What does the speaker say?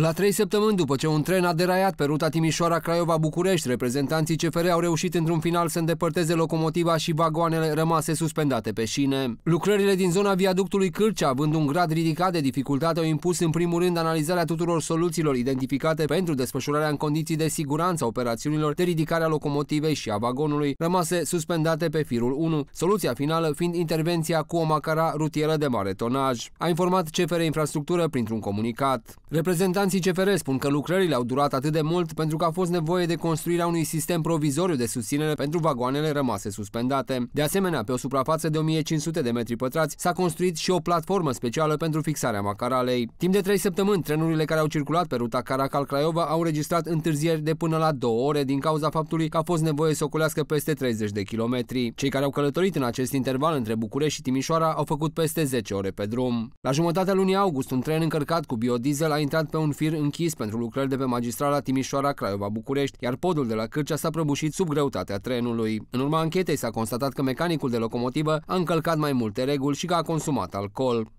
La trei săptămâni după ce un tren a deraiat pe ruta Timișoara-Craiova-București, reprezentanții CFR au reușit într-un final să îndepărteze locomotiva și vagoanele rămase suspendate pe șine. Lucrările din zona viaductului Cârcea, având un grad ridicat de dificultate, au impus în primul rând analizarea tuturor soluțiilor identificate pentru desfășurarea în condiții de siguranță a operațiunilor de ridicare a locomotivei și a vagonului rămase suspendate pe firul 1, soluția finală fiind intervenția cu o macara rutieră de mare tonaj. A informat CFR Infrastructură printr-un comunicat. Reprezentanții Reprezentanții CFR spun că lucrările au durat atât de mult pentru că a fost nevoie de construirea unui sistem provizoriu de susținere pentru vagoanele rămase suspendate. De asemenea, pe o suprafață de 1500 de metri pătrați s-a construit și o platformă specială pentru fixarea macaralei. Timp de 3 săptămâni, trenurile care au circulat pe ruta Caracal-Craiova au registrat întârzieri de până la 2 ore din cauza faptului că a fost nevoie să oculească peste 30 de kilometri. Cei care au călătorit în acest interval între București și Timișoara au făcut peste 10 ore pe drum. La jumătatea lunii august, un tren încărcat cu biodiesel a intrat pe un un fir închis pentru lucrări de pe magistrala Timișoara-Craiova-București, iar podul de la Cârcea s-a prăbușit sub greutatea trenului. În urma anchetei s-a constatat că mecanicul de locomotivă a încălcat mai multe reguli și că a consumat alcool.